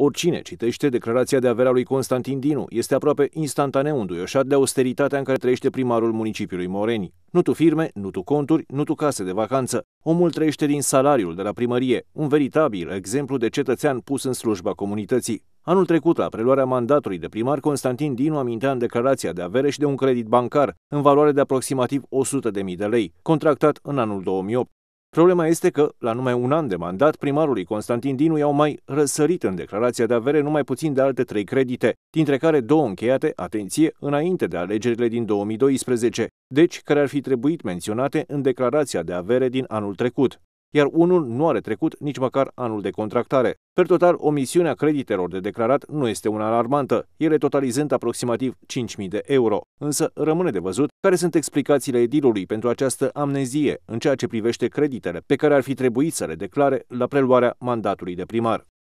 Oricine citește declarația de avere a lui Constantin Dinu este aproape instantaneu înduioșat de austeritatea în care trăiește primarul municipiului Moreni. Nu tu firme, nu tu conturi, nu tu case de vacanță. Omul trăiește din salariul de la primărie, un veritabil exemplu de cetățean pus în slujba comunității. Anul trecut, la preluarea mandatului de primar, Constantin Dinu amintea în declarația de avere și de un credit bancar, în valoare de aproximativ 100.000 de lei, contractat în anul 2008. Problema este că, la numai un an de mandat, primarului Constantin Dinu i-au mai răsărit în declarația de avere numai puțin de alte trei credite, dintre care două încheiate, atenție, înainte de alegerile din 2012, deci care ar fi trebuit menționate în declarația de avere din anul trecut iar unul nu are trecut nici măcar anul de contractare. Per total, omisiunea creditelor de declarat nu este una alarmantă, ele totalizând aproximativ 5.000 de euro. Însă rămâne de văzut care sunt explicațiile edilului pentru această amnezie în ceea ce privește creditele pe care ar fi trebuit să le declare la preluarea mandatului de primar.